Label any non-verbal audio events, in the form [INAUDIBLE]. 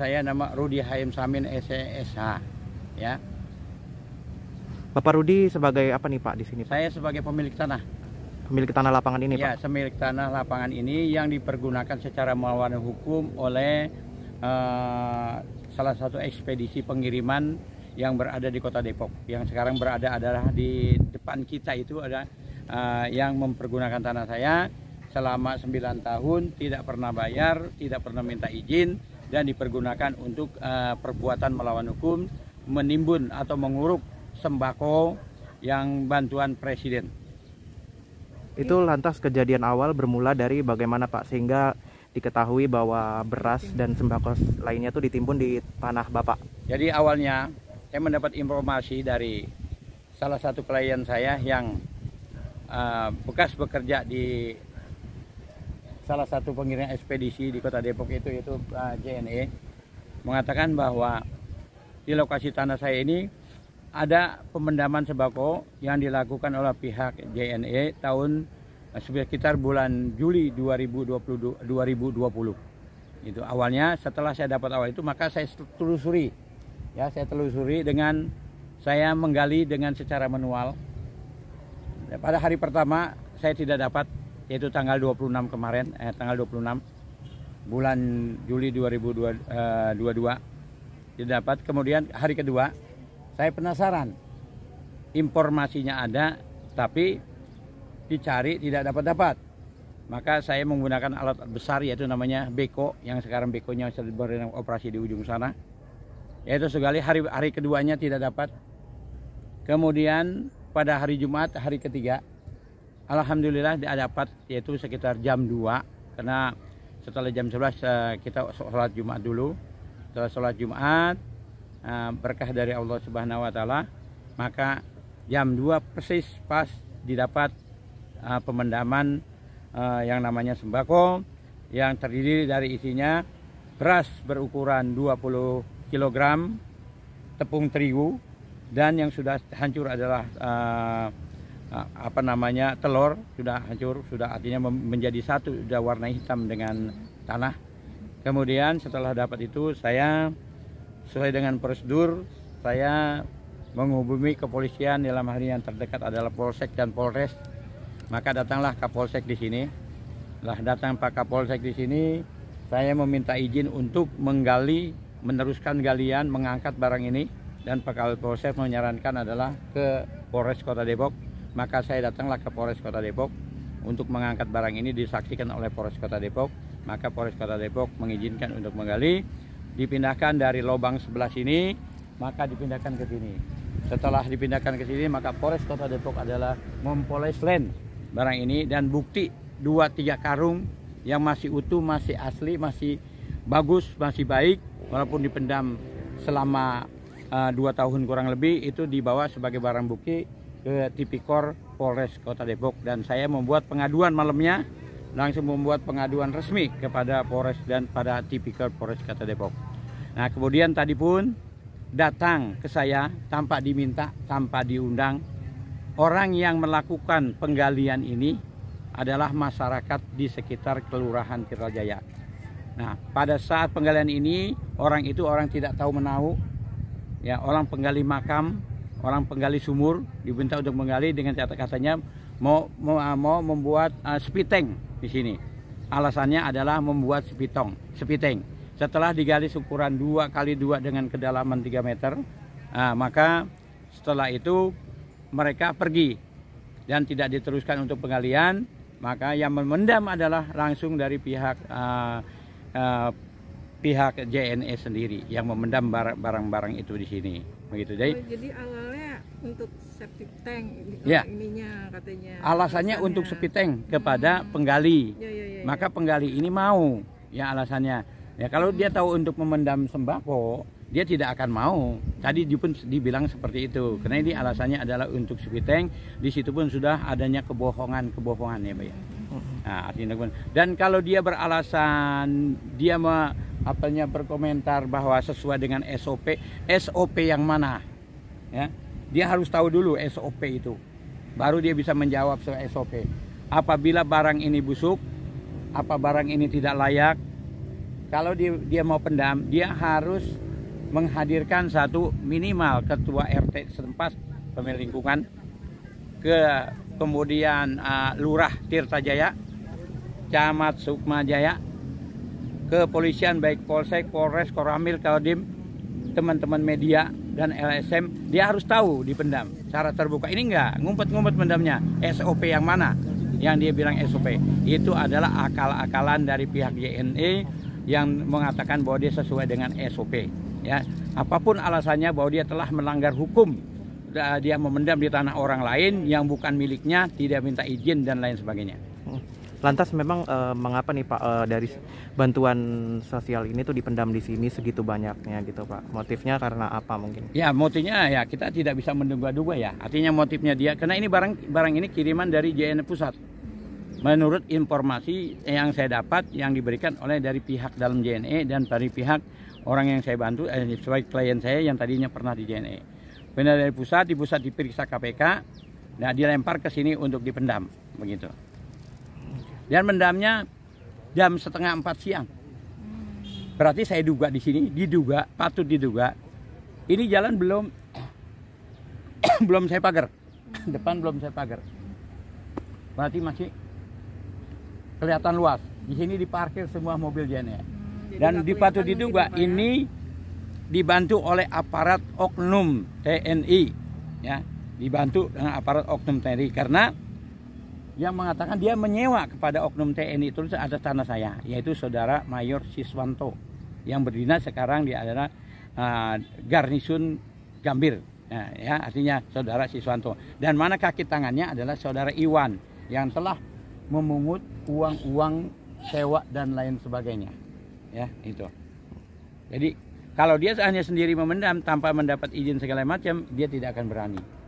saya nama Rudi Haim Samin SSH e ya. Bapak Rudi sebagai apa nih Pak di sini? Saya sebagai pemilik tanah. Pemilik tanah lapangan ini ya, Pak? Ya, pemilik tanah lapangan ini yang dipergunakan secara melawan hukum oleh uh, salah satu ekspedisi pengiriman yang berada di kota Depok. Yang sekarang berada adalah di depan kita itu ada uh, yang mempergunakan tanah saya selama 9 tahun tidak pernah bayar, tidak pernah minta izin dan dipergunakan untuk uh, perbuatan melawan hukum, menimbun atau menguruk sembako yang bantuan presiden. Itu lantas kejadian awal bermula dari bagaimana Pak sehingga diketahui bahwa beras dan sembako lainnya itu ditimbun di tanah Bapak. Jadi awalnya saya mendapat informasi dari salah satu klien saya yang uh, bekas bekerja di salah satu pengiring ekspedisi di Kota Depok itu yaitu eh, JNE mengatakan bahwa di lokasi tanah saya ini ada pemendaman sembako yang dilakukan oleh pihak JNE tahun eh, sekitar bulan Juli 2020 2020 itu awalnya setelah saya dapat awal itu maka saya telusuri ya saya telusuri dengan saya menggali dengan secara manual pada hari pertama saya tidak dapat yaitu tanggal 26 kemarin eh, tanggal 26 bulan Juli 2022 eh, didapat kemudian hari kedua saya penasaran informasinya ada tapi dicari tidak dapat-dapat maka saya menggunakan alat besar yaitu namanya beko yang sekarang bekonya sedang operasi di ujung sana yaitu sekali hari hari keduanya tidak dapat kemudian pada hari Jumat hari ketiga Alhamdulillah dia dapat yaitu sekitar jam 2 karena setelah jam 11 eh, kita sholat Jumat dulu setelah sholat Jumat eh, berkah dari Allah Subhanahu Wa Taala maka jam 2 persis pas didapat eh, pemendaman yang namanya sembako yang terdiri dari isinya beras berukuran 20 kg, tepung terigu dan yang sudah hancur adalah Ah, apa namanya telur sudah hancur sudah artinya menjadi satu sudah warna hitam dengan tanah kemudian setelah dapat itu saya sesuai dengan prosedur saya menghubungi kepolisian dalam hari yang terdekat adalah Polsek dan Polres maka datanglah Kapolsek di sini lah datang Pak Kapolsek di sini saya meminta izin untuk menggali meneruskan galian mengangkat barang ini dan Pak Kapolsek menyarankan adalah ke Polres Kota Depok maka saya datanglah ke Polres Kota Depok untuk mengangkat barang ini disaksikan oleh Polres Kota Depok maka Polres Kota Depok mengizinkan untuk menggali dipindahkan dari lubang sebelah sini maka dipindahkan ke sini setelah dipindahkan ke sini maka Polres Kota Depok adalah mempoles land barang ini dan bukti dua tiga karung yang masih utuh, masih asli, masih bagus, masih baik walaupun dipendam selama uh, tahun kurang lebih itu dibawa sebagai barang bukti ke Tipikor Polres Kota Depok dan saya membuat pengaduan malamnya langsung membuat pengaduan resmi kepada Polres dan pada Tipikor Polres Kota Depok. Nah kemudian tadi pun datang ke saya tanpa diminta, tanpa diundang. Orang yang melakukan penggalian ini adalah masyarakat di sekitar Kelurahan Tirajaya. Nah, pada saat penggalian ini orang itu orang tidak tahu menahu, ya orang penggali makam orang penggali sumur diminta untuk menggali dengan kata-katanya mau, mau ah, mau membuat uh, ah, spiteng di sini. Alasannya adalah membuat spitong, spiteng. Setelah digali ukuran dua kali dua dengan kedalaman 3 meter, uh, maka setelah itu mereka pergi dan tidak diteruskan untuk penggalian, maka yang memendam adalah langsung dari pihak uh, uh, pihak JNE sendiri yang memendam barang-barang itu di sini. Begitu, jadi. Oh, jadi awalnya untuk septic tank oh, ya. ininya katanya. Alasannya alasannya. untuk septic tank kepada hmm. penggali. Ya, ya, ya, Maka ya. penggali ini mau ya alasannya. Ya kalau hmm. dia tahu untuk memendam sembako, dia tidak akan mau. Tadi pun dibilang seperti itu. Karena ini hmm. alasannya adalah untuk septic tank, di situ pun sudah adanya kebohongan-kebohongan ya, Pak hmm. ya. Nah, artinya dan kalau dia beralasan dia mau apanya berkomentar bahwa sesuai dengan SOP SOP yang mana ya dia harus tahu dulu SOP itu baru dia bisa menjawab SOP apabila barang ini busuk apa barang ini tidak layak kalau dia, dia mau pendam dia harus menghadirkan satu minimal ketua RT setempat pemilik lingkungan ke kemudian uh, lurah Tirta Jaya camat Sukma Jaya kepolisian baik Polsek, Polres, Koramil, kaldim, teman-teman media dan LSM dia harus tahu dipendam cara terbuka ini enggak ngumpet-ngumpet pendamnya SOP yang mana yang dia bilang SOP itu adalah akal-akalan dari pihak JNE yang mengatakan bahwa dia sesuai dengan SOP ya apapun alasannya bahwa dia telah melanggar hukum dia memendam di tanah orang lain yang bukan miliknya tidak minta izin dan lain sebagainya Lantas memang e, mengapa nih Pak e, dari bantuan sosial ini tuh dipendam di sini segitu banyaknya gitu Pak? Motifnya karena apa mungkin? Ya motifnya ya kita tidak bisa menduga-duga ya. Artinya motifnya dia karena ini barang barang ini kiriman dari JN pusat. Menurut informasi yang saya dapat yang diberikan oleh dari pihak dalam JNE dan dari pihak orang yang saya bantu eh, sebagai klien saya yang tadinya pernah di JNE. Benar dari pusat, di pusat diperiksa KPK, nah dilempar ke sini untuk dipendam begitu. Dan mendamnya jam setengah empat siang. Berarti saya duga di sini, diduga, patut diduga, ini jalan belum [CLEARS THROAT] belum saya pagar, [CLEARS THROAT] depan belum saya pagar. Berarti masih kelihatan luas. Di sini diparkir semua mobil e. Hmm, Dan dipatut diduga ya? ini dibantu oleh aparat oknum TNI, ya, dibantu dengan aparat oknum TNI karena yang mengatakan dia menyewa kepada oknum TNI terus ada tanah saya yaitu saudara Mayor Siswanto yang berdinas sekarang di adalah uh, Garnisun Gambir nah, ya artinya saudara Siswanto dan mana kaki tangannya adalah saudara Iwan yang telah memungut uang-uang sewa dan lain sebagainya ya itu jadi kalau dia hanya sendiri memendam tanpa mendapat izin segala macam dia tidak akan berani